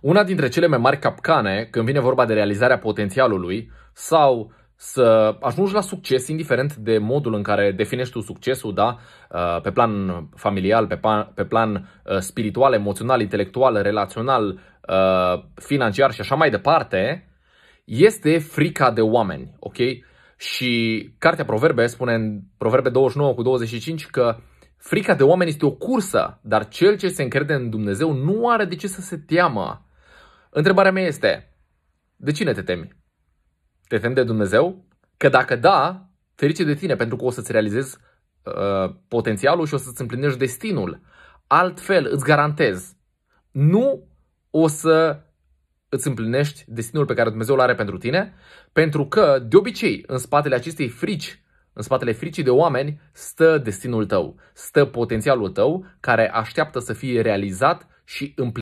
Una dintre cele mai mari capcane când vine vorba de realizarea potențialului sau să ajungi la succes, indiferent de modul în care definești tu succesul, da? Uh, pe plan familial, pe plan, pe plan uh, spiritual, emoțional, intelectual, relațional, uh, financiar și așa mai departe, este frica de oameni. ok? Și cartea Proverbe spune în Proverbe 29 cu 25 că frica de oameni este o cursă, dar cel ce se încrede în Dumnezeu nu are de ce să se teamă. Întrebarea mea este, de cine te temi? Te temi de Dumnezeu? Că dacă da, ferice de tine, pentru că o să-ți realizezi uh, potențialul și o să-ți împlinești destinul. Altfel, îți garantez, nu o să îți împlinești destinul pe care Dumnezeu îl are pentru tine, pentru că, de obicei, în spatele acestei frici, în spatele fricii de oameni, stă destinul tău, stă potențialul tău care așteaptă să fie realizat și împlinit.